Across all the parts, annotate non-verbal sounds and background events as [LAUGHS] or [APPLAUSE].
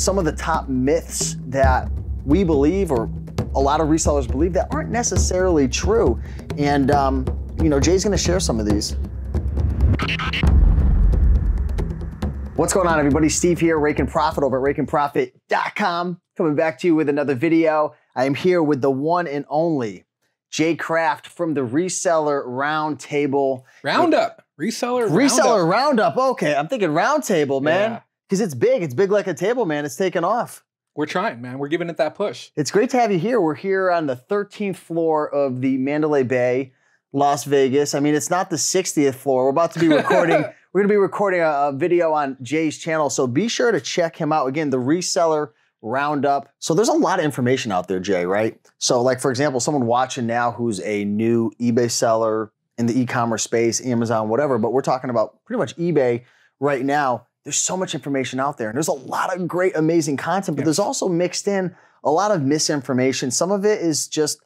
some of the top myths that we believe or a lot of resellers believe that aren't necessarily true. And, um, you know, Jay's gonna share some of these. What's going on, everybody? Steve here, Raking Profit over at rakeandprofit.com. Coming back to you with another video. I am here with the one and only Jay Kraft from the Reseller Roundtable. Roundup. Reseller Reseller Roundup. Roundup. Okay, I'm thinking Roundtable, man. Yeah because it's big. It's big like a table, man. It's taken off. We're trying, man. We're giving it that push. It's great to have you here. We're here on the 13th floor of the Mandalay Bay, Las Vegas. I mean, it's not the 60th floor. We're about to be [LAUGHS] recording. we're going to be recording a, a, video on Jay's channel, so be sure to check him out. Again, the reseller roundup. So there's a lot of information out there, Jay. Right? So, like for example, someone watching now who's a new eBay seller in the e-commerce space, Amazon, whatever. But we're talking about pretty much eBay right now there's so much information out there and there's a lot of great, amazing content, but there's also mixed in a lot of misinformation. Some of it is just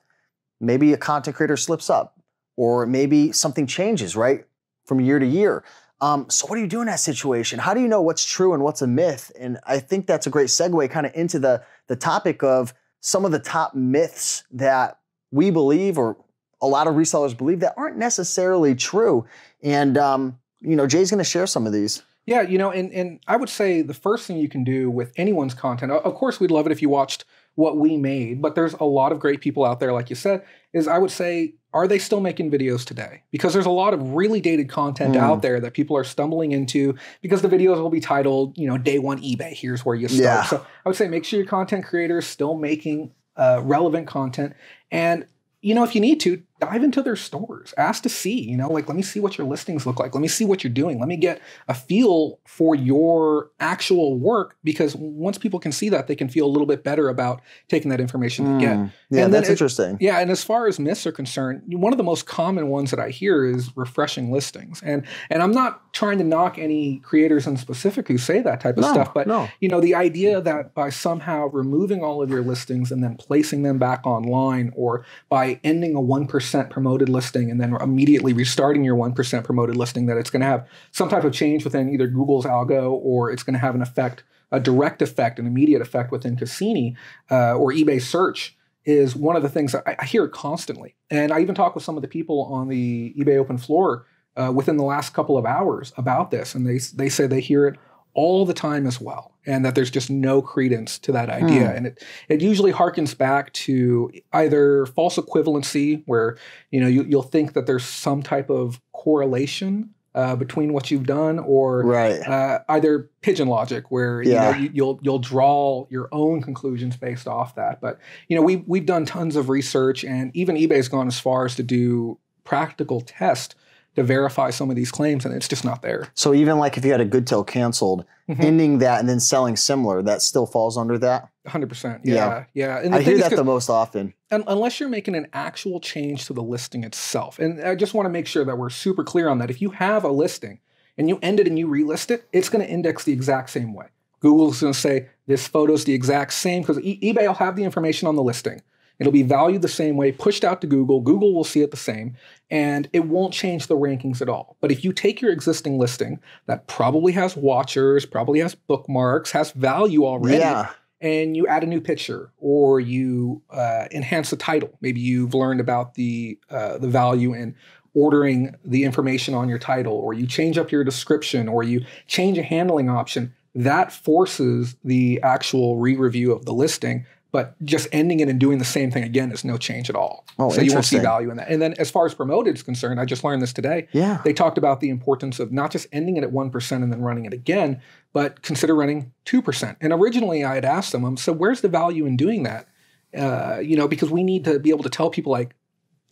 maybe a content creator slips up or maybe something changes, right? From year to year. Um, so, what do you do in that situation? How do you know what's true and what's a myth? And I think that's a great segue kind of into the, the topic of some of the top myths that we believe or a lot of resellers believe that aren't necessarily true. And, um, you know, Jay's going to share some of these. Yeah, you know, and and I would say the first thing you can do with anyone's content, of course, we'd love it if you watched what we made, but there's a lot of great people out there, like you said, is I would say, are they still making videos today? Because there's a lot of really dated content mm. out there that people are stumbling into because the videos will be titled, you know, day one eBay, here's where you start. Yeah. So I would say make sure your content creator is still making uh, relevant content. And, you know, if you need to, dive into their stores ask to see you know like let me see what your listings look like let me see what you're doing let me get a feel for your actual work because once people can see that they can feel a little bit better about taking that information mm, again yeah that's it, interesting yeah and as far as myths are concerned one of the most common ones that i hear is refreshing listings and and i'm not trying to knock any creators in specific who say that type of no, stuff but no. you know the idea that by somehow removing all of your listings and then placing them back online or by ending a 1% 1% promoted listing and then immediately restarting your 1% promoted listing, that it's going to have some type of change within either Google's algo or it's going to have an effect, a direct effect, an immediate effect within Cassini uh, or eBay search is one of the things I, I, hear constantly. And I even talk with some of the people on the eBay open floor uh, within the last couple of hours about this, and they, they say they hear it all the time as well and that there's just no credence to that idea hmm. and it, it usually harkens back to either false equivalency where you know you, will think that there's some type of correlation uh, between what you've done or right. uh, either pigeon logic where yeah. you know, you, you'll you'll draw your own conclusions based off that but you know we, we've done tons of research and even ebay's gone as far as to do practical tests to verify some of these claims, and it's just not there. So even like if you had a good till canceled, mm-hmm. ending that and then selling similar, that still falls under that. Hundred percent. Yeah, yeah. yeah. I hear that the most often. And unless you're making an actual change to the listing itself, and I just want to make sure that we're super clear on that. If you have a listing and you end it and you relist it, it's going to index the exact same way. Google's going to say this photo's the exact same because e- eBay will have the information on the listing. It'll be valued the same way, pushed out to Google. Google will see it the same, and it won't change the rankings at all. But if you take your existing listing that probably has watchers, probably has bookmarks, has value already. Yeah and you add a new picture or you uh, enhance the title. Maybe you've learned about the uh, the value in ordering the information on your title, or you change up your description, or you change a handling option. That forces the actual re-review of the listing but just ending it and doing the same thing again is no change at all. Oh, so you won't see value in that. And then as far as promoted is concerned, I just learned this today. Yeah. They talked about the importance of not just ending it at 1% and then running it again, but consider running 2%. And originally I had asked them, um, so where's the value in doing that? Uh, you know, because we need to be able to tell people like,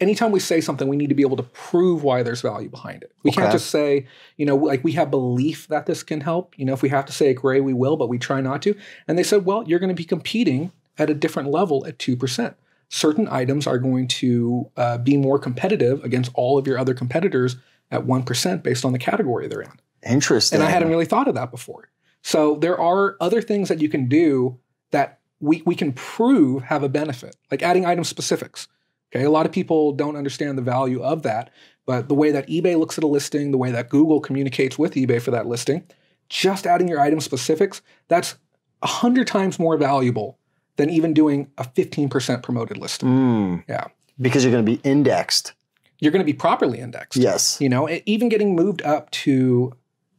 anytime we say something, we need to be able to prove why there's value behind it. We okay. can't just say, you know, like we have belief that this can help. You know, if we have to say it gray, we will, but we try not to. And they said, well, you're going to be competing at a different level at 2%. Certain items are going to uh, be more competitive against all of your other competitors at 1% based on the category they're in. Interesting. And I hadn't really thought of that before. So there are other things that you can do that we, we can prove have a benefit, like adding item specifics. Okay, a lot of people don't understand the value of that, but the way that eBay looks at a listing, the way that Google communicates with eBay for that listing, just adding your item specifics, that's 100 times more valuable than even doing a 15% promoted listing. Mm. Yeah. Because you're going to be indexed. You're going to be properly indexed. Yes. You know, even getting moved up to,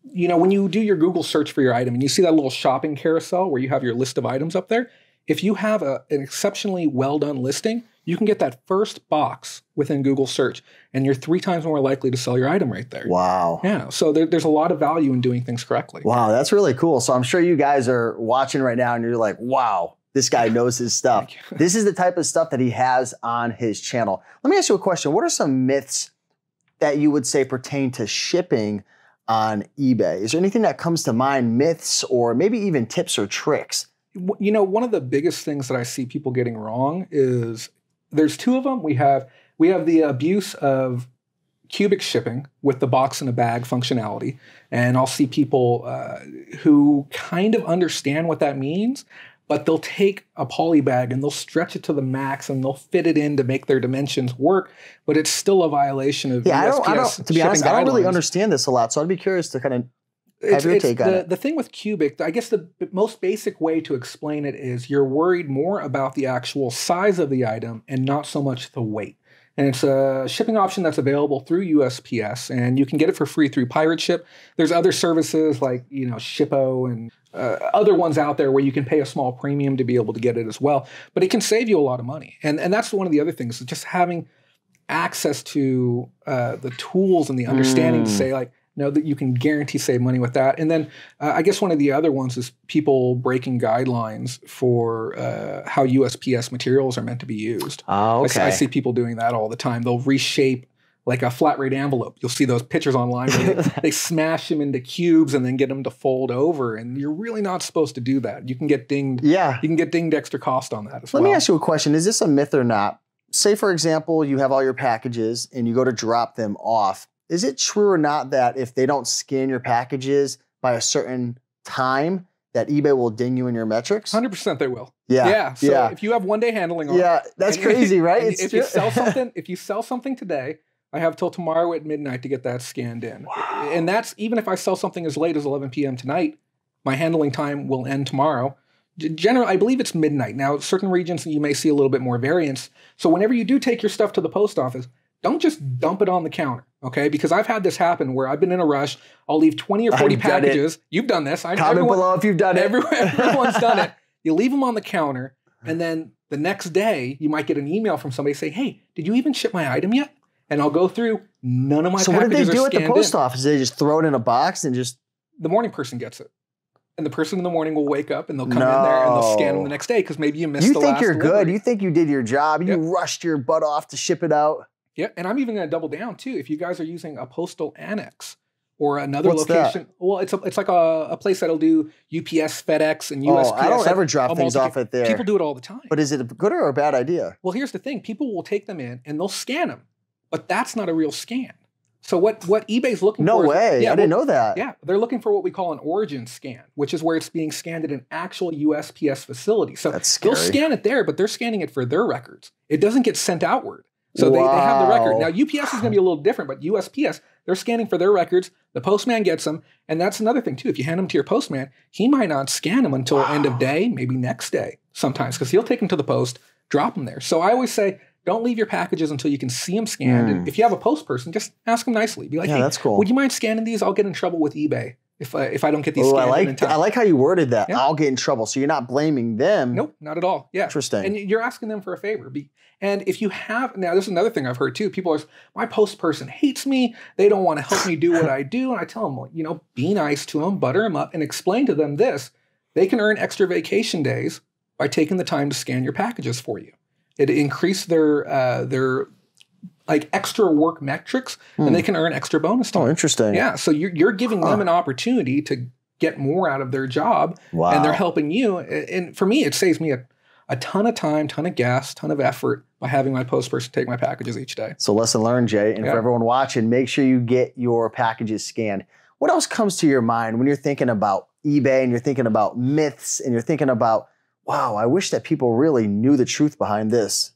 you know, when you do your Google search for your item and you see that little shopping carousel where you have your list of items up there, if you have a, an exceptionally well done listing, you can get that first box within Google search and you're three times more likely to sell your item right there. Wow. Yeah. So there, there's a lot of value in doing things correctly. Wow. That's really cool. So I'm sure you guys are watching right now and you're like, wow, this guy knows his stuff. This is the type of stuff that he has on his channel. Let me ask you a question. What are some myths that you would say pertain to shipping on eBay? Is there anything that comes to mind, myths or maybe even tips or tricks? You know, one of the biggest things that I see people getting wrong is there's two of them. We have we have the abuse of cubic shipping with the box in a bag functionality. And I'll see people uh, who kind of understand what that means, but they'll take a poly bag and they'll stretch it to the max and they'll fit it in to make their dimensions work, but it's still a violation of yeah, USPS I don't, I don't, to be honest, guidelines. I don't really understand this a lot, so I'd be curious to kind of have it's, it's the, it. the thing with cubic, I guess the most basic way to explain it is you're worried more about the actual size of the item and not so much the weight. And it's a shipping option that's available through USPS, and you can get it for free through Pirate Ship. There's other services like you know Shippo and uh, other ones out there where you can pay a small premium to be able to get it as well. But it can save you a lot of money, and and that's one of the other things. Just having access to uh, the tools and the understanding mm. to say like know that you can guarantee save money with that. And then uh, I guess one of the other ones is people breaking guidelines for uh, how USPS materials are meant to be used. Oh, okay. I, I, see people doing that all the time. They'll reshape like a flat rate envelope. You'll see those pictures online where they, [LAUGHS] they, smash them into cubes and then get them to fold over. And you're really not supposed to do that. You can get dinged. Yeah. You can get dinged extra cost on that as Let well. Let me ask you a question. Is this a myth or not? Say, for example, you have all your packages and you go to drop them off. Is it true or not that if they don't scan your packages by a certain time, that eBay will ding you in your metrics? 100% they will. Yeah. Yeah. So yeah. if you have one day handling on Yeah, that's crazy, [LAUGHS] right? if, if you sell [LAUGHS] something, if you sell something today I have till tomorrow at midnight to get that scanned in. Wow. And that's even if I sell something as late as 11 p.m. tonight, my handling time will end tomorrow. General, I believe it's midnight. Now, certain regions you may see a little bit more variance. So whenever you do take your stuff to the post office, don't just dump it on the counter, okay? Because I've had this happen where I've been in a rush. I'll leave 20 or 40 I've packages. You've done this. I, Comment everyone, below if you've done everyone, it. [LAUGHS] everyone's done it. You leave them on the counter, and then the next day you might get an email from somebody saying, "Hey, did you even ship my item yet?" and I'll go through. None of my so what did they do at the post in. office? They just throw it in a box and just the morning person gets it, and the person in the morning will wake up and they'll come no. in there and they'll scan them the next day because maybe you missed. You think you're delivery. good? You think you did your job? You rushed your butt off to ship it out. Yeah, and I'm even going to double down too. If you guys are using a postal annex or another What's location, that? well, it's a, it's like a, a, place that'll do UPS, FedEx, and USPS. Oh, I don't ever drop things off at there. People do it all the time. But is it a good or a bad idea? Well, here's the thing: people will take them in and they'll scan them but that's not a real scan. So what what eBay's looking no for? No way! Is, yeah, I didn't know that. Yeah, they're looking for what we call an origin scan, which is where it's being scanned at an actual USPS facility. So they'll scan it there, but they're scanning it for their records. It doesn't get sent outward. So wow. they, they have the record. Now UPS is going to be a little different, but USPS they're scanning for their records. The postman gets them, and that's another thing too. If you hand them to your postman, he might not scan them until wow. end of day, maybe next day sometimes, because he'll take them to the post, drop them there. So I always say don't leave your packages until you can see them scanned. Mm. And if you have a post person, just ask them nicely. Be like, yeah, hey, that's cool. Would you mind scanning these? I'll get in trouble with eBay if I, if I don't get these. scanned." I like I like how you worded that. Yeah. I'll get in trouble. So you're not blaming them. Nope, not at all. Yeah, interesting. And you're asking them for a favor. And if you have now, there's another thing I've heard too. People are my post person hates me. They don't want to help me do what I do. And I tell them, you know, be nice to them, butter them up, and explain to them this: they can earn extra vacation days by taking the time to scan your packages for you. It increased their uh, their like extra work metrics, and they hmm. can earn extra bonus time. Oh, interesting. Yeah, so you're you're giving huh. them an opportunity to get more out of their job, wow. and they're helping you. And for me, it saves me a a ton of time, ton of gas, ton of effort by having my post person take my packages each day. So lesson learned, Jay. And yeah. for everyone watching, make sure you get your packages scanned. What else comes to your mind when you're thinking about eBay and you're thinking about myths and you're thinking about wow, I wish that people really knew the truth behind this?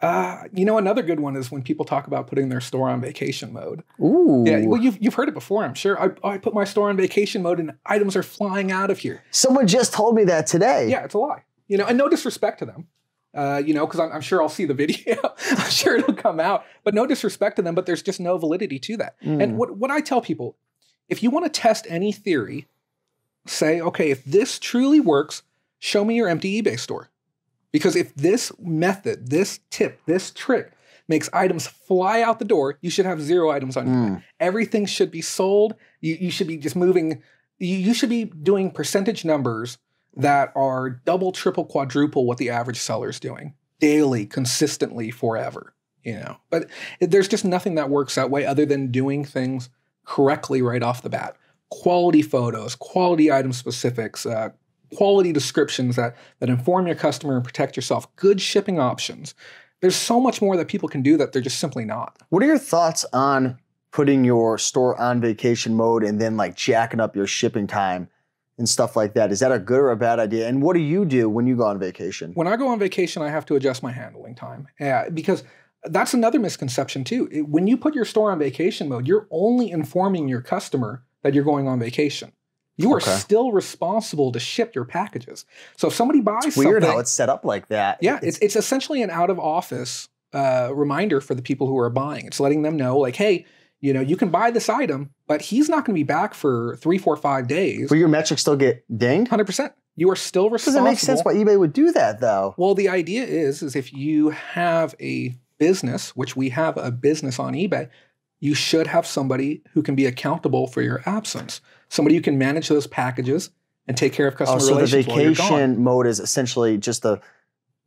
Uh, you know, another good one is when people talk about putting their store on vacation mode. Ooh. Yeah, well, you've, you've heard it before, I'm sure. I, I put my store on vacation mode and items are flying out of here. Someone just told me that today. Yeah, it's a lie. You know, and no disrespect to them. Uh, you know, because I'm, I'm, sure I'll see the [LAUGHS] video. I'm sure it'll come out. But no disrespect to them, but there's just no validity to that. Mm. And what, what I tell people, if you want to test any theory, say, okay, if this truly works, show me your empty eBay store. Because if this method, this tip, this trick makes items fly out the door, you should have zero items on mm. eBay. Everything should be sold. You, you should be just moving, you, you should be doing percentage numbers that are double, triple, quadruple what the average seller is doing daily, consistently, forever. You know, but there's just nothing that works that way other than doing things correctly right off the bat. Quality photos, quality item specifics, uh, quality descriptions that, that inform your customer and protect yourself, good shipping options. There's so much more that people can do that they're just simply not. What are your thoughts on putting your store on vacation mode and then like jacking up your shipping time and stuff like that? Is that a good or a bad idea? And what do you do when you go on vacation? When I go on vacation, I have to adjust my handling time yeah, because that's another misconception too. When you put your store on vacation mode, you're only informing your customer that you're going on vacation. You are okay. still responsible to ship your packages. So if somebody buys it's weird how it's set up like that. Yeah, it's, it's, it's essentially an out of office uh, reminder for the people who are buying. It's letting them know, like, hey, you know, you can buy this item, but he's not going to be back for three, four, five days. Will your metrics still get dinged? Hundred percent. You are still responsible. Doesn't make sense why eBay would do that though. Well, the idea is, is if you have a business, which we have a business on eBay, you should have somebody who can be accountable for your absence, somebody who can manage those packages and take care of customer oh, so relations. So the vacation mode is essentially just the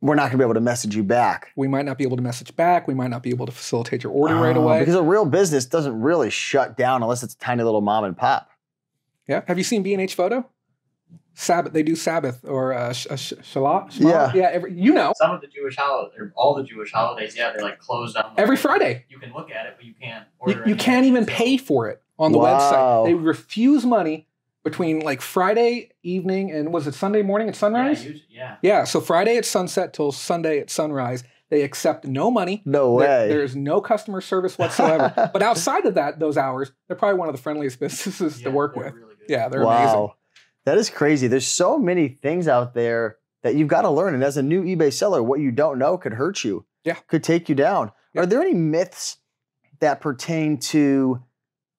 we're not going to be able to message you back. We might not be able to message back. We might not be able to facilitate your order uh, right oh, away. Because a real business doesn't really shut down unless it's a tiny little mom and pop. Yeah. Have you seen B&H Photo? Sabbath. They do Sabbath or uh, sh- uh, Shalat. Yeah, yeah. Every, you know, some of the Jewish holidays, all the Jewish holidays. Yeah, they like close down every Friday. You can look at it, but you can't. you, you can't even pay for it on the wow. website. They refuse money between like Friday evening and was it Sunday morning at sunrise? Yeah, yeah. yeah. So Friday at sunset till Sunday at sunrise. They accept no money. No way. there's no customer service whatsoever. [LAUGHS] but outside of that, those hours, they're probably one of the friendliest [LAUGHS] businesses yeah, to work with. Really yeah, they're wow. amazing. That is crazy. There's so many things out there that you've got to learn. And as a new eBay seller, what you don't know could hurt you. Yeah. Could take you down. Yeah. Are there any myths that pertain to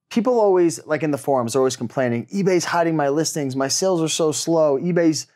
people always like in the forums are always complaining, eBay's hiding my listings, my sales are so slow, eBay's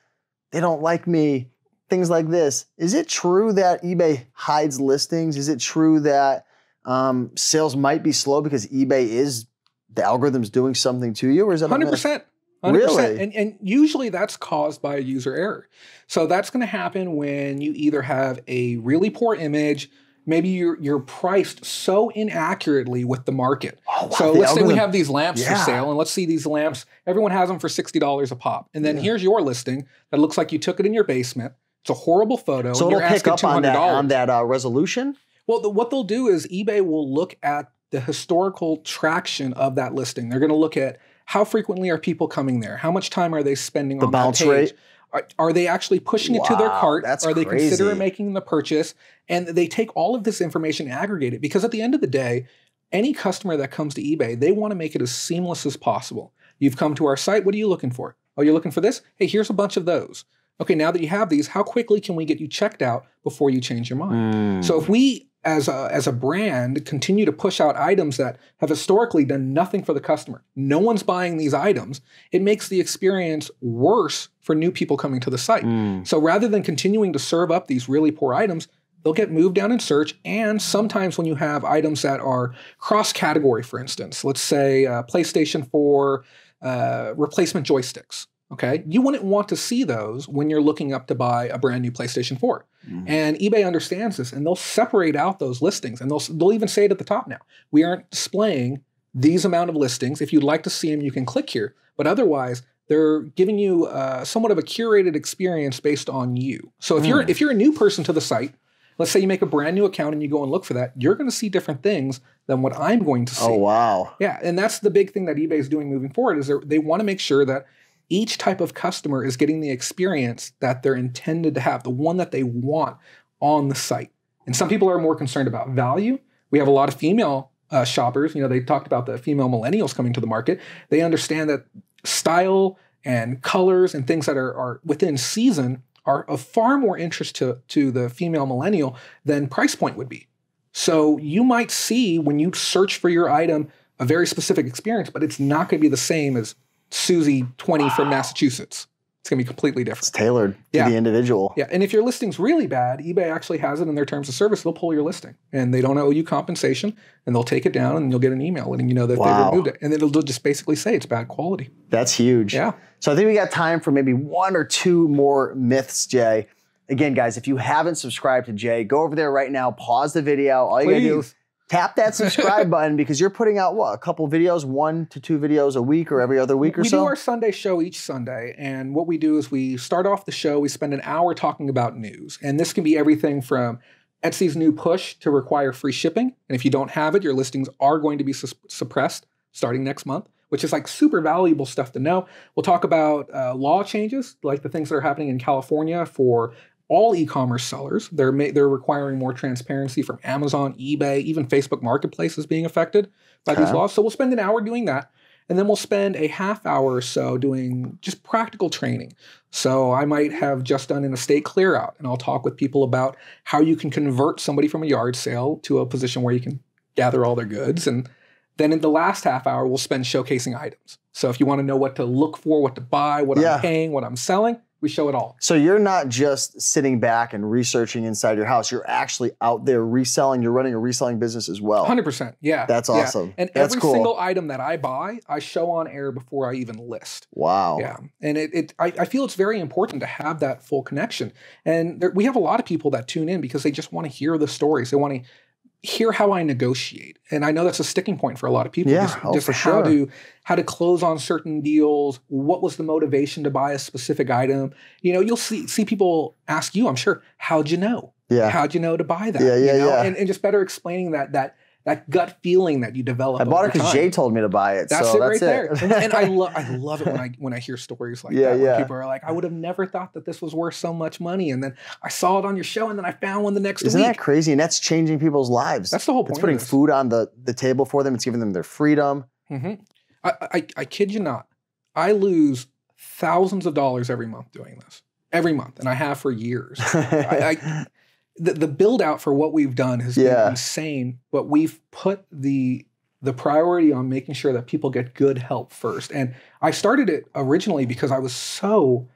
they don't like me, things like this. Is it true that eBay hides listings? Is it true that um, sales might be slow because eBay is the algorithm's doing something to you, or is that hundred percent? 100%. Really? And, and usually that's caused by a user error. So that's going to happen when you either have a really poor image, maybe you're, you're priced so inaccurately with the market. Oh, wow, so the let's algorithm. say we have these lamps yeah. for sale, and let's see these lamps. Everyone has them for sixty dollars a pop, and then yeah. here's your listing that looks like you took it in your basement. It's a horrible photo. So it'll pick up on that on that uh, resolution. Well, the, what they'll do is eBay will look at the historical traction of that listing. They're going to look at how frequently are people coming there? How much time are they spending the on bounce that page? Rate? Are, are they actually pushing wow, it to their cart? That's are they crazy. considering making the purchase? And they take all of this information and aggregate it because at the end of the day, any customer that comes to eBay, they want to make it as seamless as possible. You've come to our site, what are you looking for? Oh, you're looking for this? Hey, here's a bunch of those. Okay, now that you have these, how quickly can we get you checked out before you change your mind? Mm. So if hmm. we as a, as a brand continue to push out items that have historically done nothing for the customer. No one's buying these items. It makes the experience worse for new people coming to the site. Mm. So rather than continuing to serve up these really poor items, they'll get moved down in search. And sometimes when you have items that are cross category, for instance, let's say uh, PlayStation 4 uh, replacement joysticks, okay? You wouldn't want to see those when you're looking up to buy a brand new PlayStation 4. Mm-hmm. And eBay understands this and they'll separate out those listings and they'll, they'll even say it at the top now. We aren't displaying these amount of listings. If you'd like to see them, you can click here. But otherwise, they're giving you uh, somewhat of a curated experience based on you. So if mm. you're if you're a new person to the site, let's say you make a brand new account and you go and look for that, you're going to see different things than what I'm going to oh, see. Oh wow! Yeah, and that's the big thing that eBay is doing moving forward is they want to make sure that each type of customer is getting the experience that they're intended to have, the one that they want on the site. And some people are more concerned about value. We have a lot of female uh, shoppers. You know, they talked about the female millennials coming to the market. They understand that style and colors and things that are, are within season are of far more interest to, to the female millennial than price point would be. So you might see when you search for your item a very specific experience, but it's not going to be the same as Susie 20 wow. from Massachusetts. It's going to be completely different. It's tailored yeah. to the individual. Yeah. And if your listing's really bad, eBay actually has it in their terms of service. They'll pull your listing and they don't owe you compensation and they'll take it down and you'll get an email letting you know that wow. they removed it. And then it'll just basically say it's bad quality. That's huge. Yeah. So I think we got time for maybe one or two more myths, Jay. Again, guys, if you haven't subscribed to Jay, go over there right now, pause the video. All you got to do Tap that [LAUGHS] subscribe button because you're putting out what a couple videos, one to two videos a week or every other week or so. We do our Sunday show each Sunday, and what we do is we start off the show. We spend an hour talking about news, and this can be everything from Etsy's new push to require free shipping, and if you don't have it, your listings are going to be su suppressed starting next month which is like super valuable stuff to know. We'll talk about uh, law changes, like the things that are happening in California for all e-commerce sellers. They're ma- they're requiring more transparency from Amazon, eBay, even Facebook Marketplace is being affected by okay. these laws. So we'll spend an hour doing that, and then we'll spend a half hour or so doing just practical training. So I might have just done an estate clear out, and I'll talk with people about how you can convert somebody from a yard sale to a position where you can gather all their goods and then in the last half hour, we'll spend showcasing items. So if you want to know what to look for, what to buy, what yeah. I'm paying, what I'm selling, we show it all. So you're not just sitting back and researching inside your house. You're actually out there reselling. You're running a reselling business as well. 100%. Yeah. That's awesome. Yeah. And That's every cool. single item that I buy, I show on air before I even list. Wow. Yeah. And it, it I, I, feel it's very important to have that full connection. And there, we have a lot of people that tune in because they just want to hear the stories. They want to hear how I negotiate. And I know that's a sticking point for a lot of people. Yeah, just, oh, just for how sure. to how to close on certain deals, what was the motivation to buy a specific item. You know, you'll see see people ask you, I'm sure, how'd you know? Yeah. How'd you know to buy that? Yeah, yeah, you know? yeah. And, and just better explaining that that that gut feeling that you develop. I bought it because Jay told me to buy it. That's so it right there. and I [LAUGHS] love I love it when I when I hear stories like yeah, that. Yeah. people are like, I would have never thought that this was worth so much money. And then I saw it on your show and then I found one the next Isn't week. Isn't that crazy? And that's changing people's lives. That's the whole point. It's putting food on the, the table for them, it's giving them their freedom. Mm-hmm. I, I, I kid you not. I lose thousands of dollars every month doing this every month, and I have for years. I, I, [LAUGHS] the, the build out for what we've done has yeah. been insane, but we've put the the priority on making sure that people get good help first. And I started it originally because I was so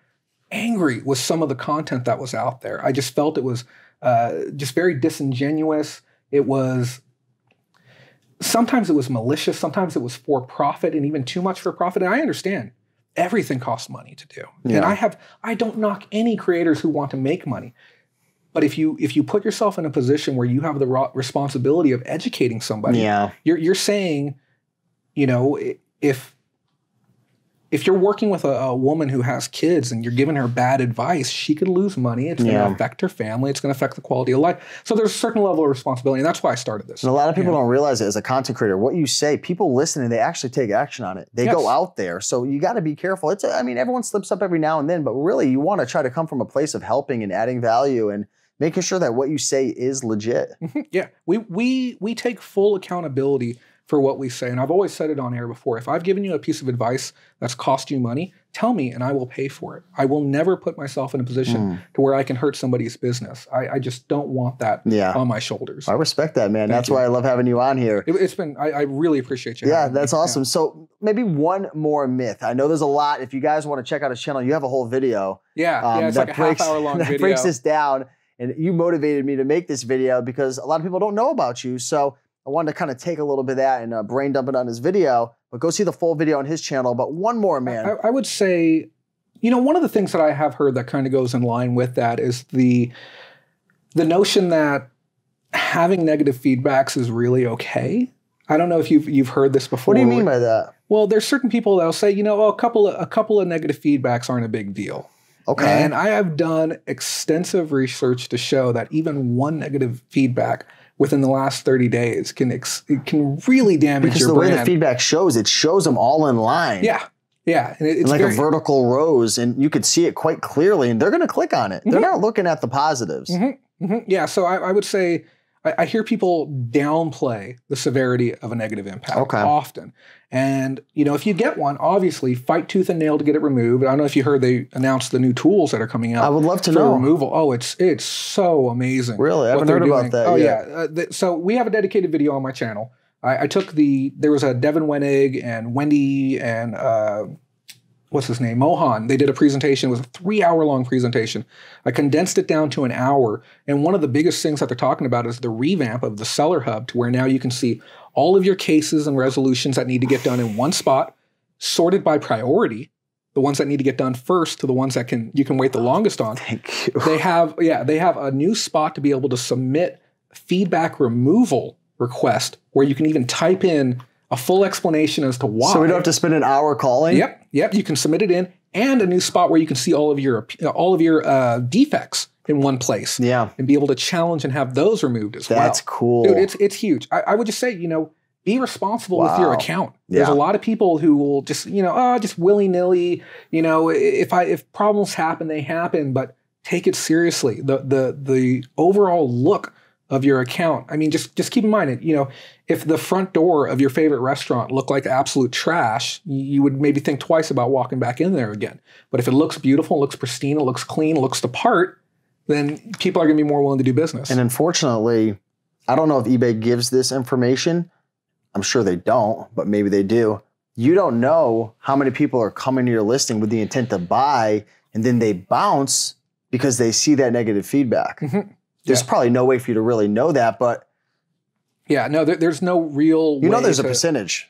angry with some of the content that was out there. I just felt it was uh, just very disingenuous. It was sometimes it was malicious, sometimes it was for profit, and even too much for profit. And I understand everything costs money to do, yeah. and I have I don't knock any creators who want to make money. But if you if you put yourself in a position where you have the responsibility of educating somebody, yeah. you're you're saying, you know, if if you're working with a, a, woman who has kids and you're giving her bad advice, she could lose money. It's going to yeah. affect her family. It's going to affect the quality of life. So there's a certain level of responsibility, and that's why I started this. And a lot of people don't realize it as a content creator. What you say, people listen and they actually take action on it. They yes. go out there. So you got to be careful. It's a, I mean, everyone slips up every now and then, but really, you want to try to come from a place of helping and adding value and making sure that what you say is legit. Mm-hmm. yeah, we we we take full accountability for what we say, and I've always said it on air before. If I've given you a piece of advice that's cost you money, tell me, and I will pay for it. I will never put myself in a position mm. to where I can hurt somebody's business. I, I just don't want that yeah. on my shoulders. I respect that, man. Thank that's you. why I love having you on here. It, has been I, I, really appreciate you. Yeah, that's me. awesome. Yeah. So maybe one more myth. I know there's a lot. If you guys want to check out his channel, you have a whole video. Yeah, um, yeah, it's like a breaks, half hour long [LAUGHS] that video. breaks this down and you motivated me to make this video because a lot of people don't know about you. So I wanted to kind of take a little bit of that and uh, brain dump it on his video, but go see the full video on his channel. But one more, man. I, I would say, you know, one of the things that I have heard that kind of goes in line with that is the the notion that having negative feedbacks is really okay. I don't know if you've you've heard this before. What do you mean by that? Well, there's certain people that'll say, you know, well, oh, a couple of, a couple of negative feedbacks aren't a big deal. Okay. And I have done extensive research to show that even one negative feedback within the last 30 days can ex- it can really damage because your the way the feedback shows it shows them all in line. Yeah. Yeah, and it's like very, a vertical rows, and you could see it quite clearly, and they're going to click on it. Mm-hmm. They're not looking at the positives. Mm-hmm. Mm-hmm. Yeah, so I, I would say I, hear people downplay the severity of a negative impact okay. often. And you know, if you get one, obviously fight tooth and nail to get it removed. I don't know if you heard they announced the new tools that are coming out. I would love to know removal. Oh, it's it's so amazing. Really, I haven't heard doing. about that. Oh yet. yeah. Uh, th- so we have a dedicated video on my channel. I, I, took the there was a Devin Wenig and Wendy and uh, what's his name Mohan. They did a presentation. It was a three hour long presentation. I condensed it down to an hour. And one of the biggest things that they're talking about is the revamp of the Seller Hub to where now you can see all of your cases and resolutions that need to get done in one spot, sorted by priority, the ones that need to get done first to the ones that can you can wait the longest on. Thank you. They have yeah, they have a new spot to be able to submit feedback removal request where you can even type in a full explanation as to why. So we don't have to spend an hour calling. Yep, yep. You can submit it in, and a new spot where you can see all of your all of your uh, defects in one place. Yeah. And be able to challenge and have those removed as That's well. That's cool. Dude, it's it's huge. I, I, would just say, you know, be responsible wow. with your account. Yeah. There's a lot of people who will just, you know, oh, just willy-nilly, you know, if I if problems happen, they happen, but take it seriously. The the the overall look of your account. I mean, just just keep in mind, it, you know, if the front door of your favorite restaurant looked like absolute trash, you would maybe think twice about walking back in there again. But if it looks beautiful, looks pristine, it looks clean, looks the part, then people are going to be more willing to do business. And unfortunately, I don't know if eBay gives this information. I'm sure they don't, but maybe they do. You don't know how many people are coming to your listing with the intent to buy and then they bounce because they see that negative feedback. Mm-hmm. There's yeah. probably no way for you to really know that, but yeah, no, there, there's no real. You know, there's to, a percentage.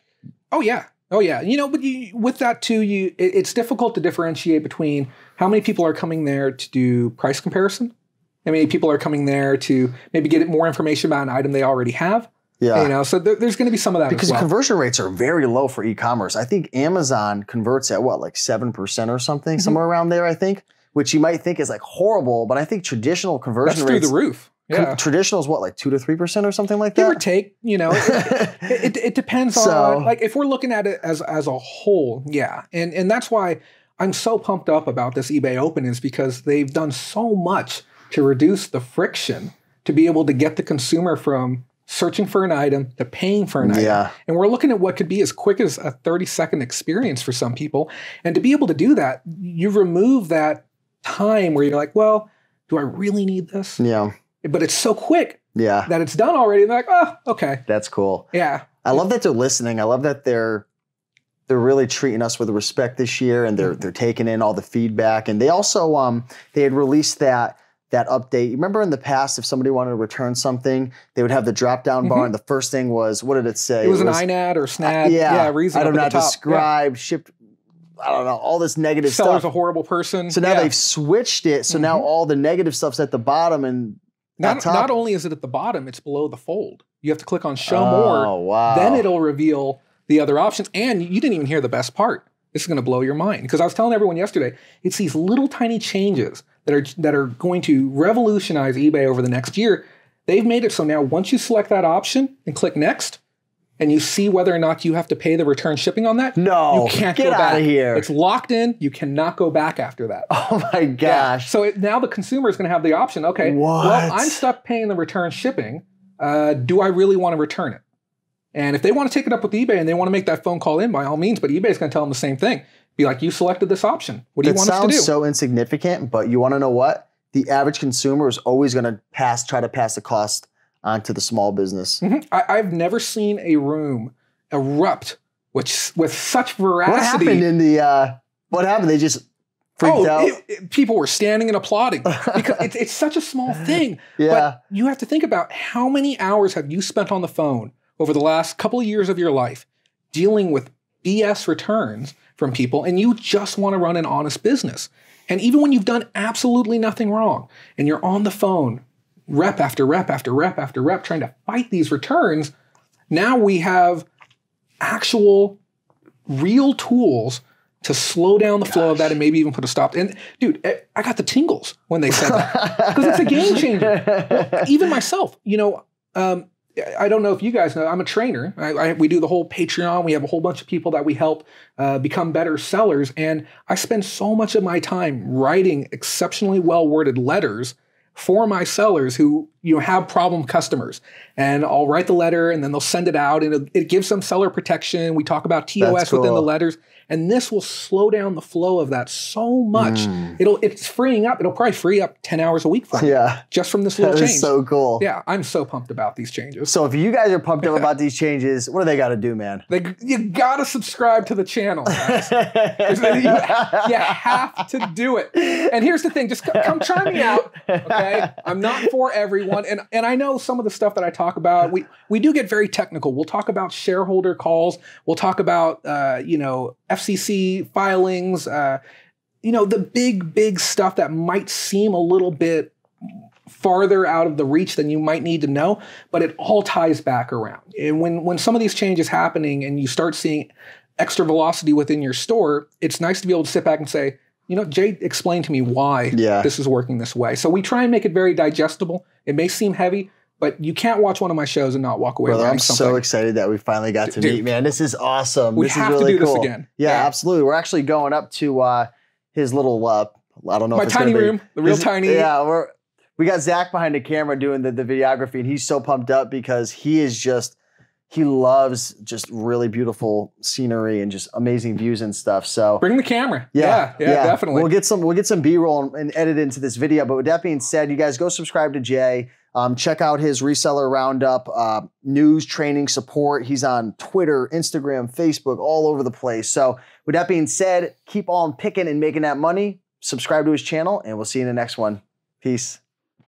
Oh yeah, Oh yeah, you know, but you, with that too, you it, it's difficult to differentiate between how many people are coming there to do price comparison, how many people are coming there to maybe get more information about an item they already have. Yeah, you know, so there's going to be some of that because well. conversion rates are very low for e-commerce. I think Amazon converts at what like seven percent or something, mm-hmm. somewhere around there. I think, which you might think is like horrible, but I think traditional conversion That's rates through the roof yeah. Traditional is what, like two to three percent or something like that. Give or take, you know, it, it, it, depends [LAUGHS] so. on like if we're looking at it as as a whole, yeah, and and that's why I'm so pumped up about this eBay Open is because they've done so much to reduce the friction to be able to get the consumer from searching for an item to paying for an item. Yeah. And we're looking at what could be as quick as a 30 second experience for some people. And to be able to do that, you remove that time where you're like, well, do I really need this? Yeah but it's so quick yeah. that it's done already. And they're like, oh, okay. That's cool. Yeah. I love that they're listening. I love that they're they're really treating us with respect this year and they're they're taking in all the feedback. And they also um they had released that that update. Remember in the past, if somebody wanted to return something, they would have the drop down mm-hmm. bar, and the first thing was what did it say? It was, it was an Inad or SNAD. yeah, yeah, reason. I don't know how to describe yeah. shipped. I don't know all this negative Seller's stuff. Seller's a horrible person. So now yeah. they've switched it. So mm-hmm. now all the negative stuff's at the bottom, and not, not, only is it at the bottom, it's below the fold. You have to click on show oh, more. Wow. Then it'll reveal the other options. And you didn't even hear the best part. This is going to blow your mind because I was telling everyone yesterday, it's these little tiny changes that are that are going to revolutionize eBay over the next year. They've made it so now once you select that option and click next, and you see whether or not you have to pay the return shipping on that, no, you can't get go back. out of here. It's locked in. You cannot go back after that. [LAUGHS] Oh my gosh! Yeah. So it, now the consumer is going to have the option. Okay, what? well, I'm stuck paying the return shipping. Uh, do I really want to return it? And if they want to take it up with eBay and they want to make that phone call in, by all means. But eBay's going to tell them the same thing. Be like, you selected this option. What do that you want us to do? Sounds so insignificant, but you want to know what? The average consumer is always going to pass, try to pass the cost onto the small business. Mm -hmm. I, have never seen a room erupt with, with such veracity. What happened in the? Uh, what happened? They just freaked oh, out. It, it, people were standing and applauding because [LAUGHS] it's such a small thing. yeah. But you have to think about how many hours have you spent on the phone over the last couple of years of your life dealing with BS returns from people, and you just want to run an honest business. And even when you've done absolutely nothing wrong and you're on the phone rep after rep after rep after rep trying to fight these returns, now we have actual real tools to slow down the Gosh. flow of that and maybe even put a stop. And dude, eh, I got the tingles when they said that because it's a game changer. Well, [LAUGHS] even myself, you know, um, I don't know if you guys know, I'm a trainer. I, I, we do the whole Patreon. We have a whole bunch of people that we help uh, become better sellers. And I spend so much of my time writing exceptionally well worded letters for my sellers who you know, have problem customers and I'll write the letter and then they'll send it out and it, gives them seller protection. We talk about TOS cool. within the letters and this will slow down the flow of that so much. Mm. It'll, it's freeing up. It'll probably free up 10 hours a week for you, yeah. just from this little change. so cool. Yeah. I'm so pumped about these changes. So if you guys are pumped up about these changes, what do they got to do, man? They, you got to subscribe to the channel. [LAUGHS] you, you have to do it. And here's the thing, just come, come try me out. Okay. I'm not for everyone one, and and I know some of the stuff that I talk about. We we do get very technical. We'll talk about shareholder calls. We'll talk about uh, you know FCC filings. Uh, you know the big big stuff that might seem a little bit farther out of the reach than you might need to know, but it all ties back around. And when when some of these changes happening and you start seeing extra velocity within your store, it's nice to be able to sit back and say, you know, Jay explained to me why yeah. this is working this way. So we try and make it very digestible. It may seem heavy, but you can't watch one of my shows and not walk away. Brother, I'm something. so excited that we finally got to Dude, meet, man. This is awesome. We this have is really to do cool. this again. Yeah, yeah, absolutely. We're actually going up to uh, his little. Uh, I don't know. My tiny room, the real his, tiny. Yeah, we're we got Zach behind the camera doing the, the videography, and he's so pumped up because he is just he loves just really beautiful scenery and just amazing views and stuff. So bring the camera. Yeah, yeah, yeah, yeah. definitely. We'll get some we'll get some B roll and, and, edit into this video. But with that being said, you guys go subscribe to Jay. Um, check out his reseller roundup, uh, news, training, support. He's on Twitter, Instagram, Facebook, all over the place. So with that being said, keep on picking and making that money. Subscribe to his channel, and we'll see you in the next one. Peace.